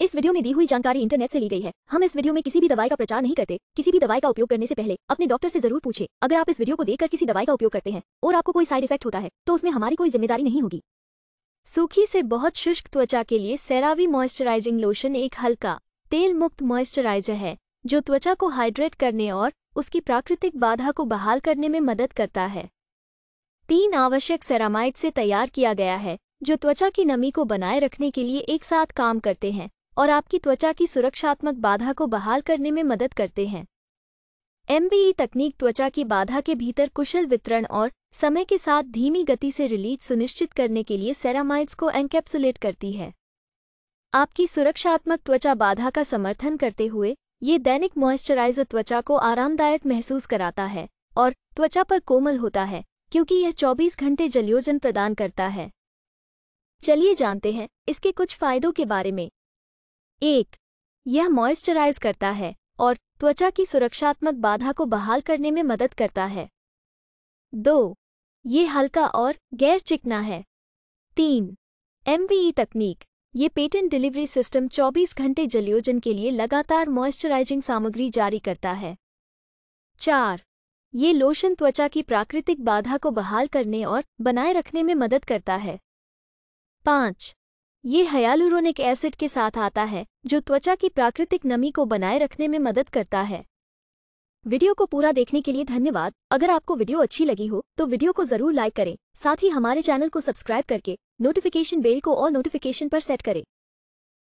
इस वीडियो में दी हुई जानकारी इंटरनेट से ली गई है हम इस वीडियो में किसी भी दवाई का प्रचार नहीं करते किसी भी दवाई का उपयोग करने से पहले अपने डॉक्टर से जरूर पूछे अगर आप इस वीडियो को देखकर किसी दवाई का उपयोग करते हैं और आपको कोई साइड इफेक्ट होता है तो उसमें हमारी कोई जिम्मेदारी नहीं होगी सूखी से बहुत शुष्क त्वचा के लिए सेरावी मॉइस्चराइजिंग लोशन एक हल्का तेल मुक्त मॉइस्चराइजर है जो त्वचा को हाइड्रेट करने और उसकी प्राकृतिक बाधा को बहाल करने में मदद करता है तीन आवश्यक सेरामाइड से तैयार किया गया है जो त्वचा की नमी को बनाए रखने के लिए एक साथ काम करते हैं और आपकी त्वचा की सुरक्षात्मक बाधा को बहाल करने में मदद करते हैं एमबीई e तकनीक त्वचा की बाधा के भीतर कुशल वितरण और समय के साथ धीमी गति से रिलीज सुनिश्चित करने के लिए सेरामाइड्स को एनकैप्सुलेट करती है आपकी सुरक्षात्मक त्वचा बाधा का समर्थन करते हुए ये दैनिक मॉइस्चराइजर त्वचा को आरामदायक महसूस कराता है और त्वचा पर कोमल होता है क्योंकि यह 24 घंटे जलयोजन प्रदान करता है चलिए जानते हैं इसके कुछ फायदों के बारे में एक यह मॉइस्चराइज करता है और त्वचा की सुरक्षात्मक बाधा को बहाल करने में मदद करता है दो ये हल्का और गैर चिकना है तीन एमवीई e तकनीक ये पेटेंट डिलीवरी सिस्टम 24 घंटे जलयोजन के लिए लगातार मॉइस्चराइजिंग सामग्री जारी करता है चार ये लोशन त्वचा की प्राकृतिक बाधा को बहाल करने और बनाए रखने में मदद करता है पाँच ये हयालुरोनिक एसिड के साथ आता है जो त्वचा की प्राकृतिक नमी को बनाए रखने में मदद करता है वीडियो को पूरा देखने के लिए धन्यवाद अगर आपको वीडियो अच्छी लगी हो तो वीडियो को जरूर लाइक करें साथ ही हमारे चैनल को सब्सक्राइब करके नोटिफिकेशन बेल को और नोटिफिकेशन पर सेट करें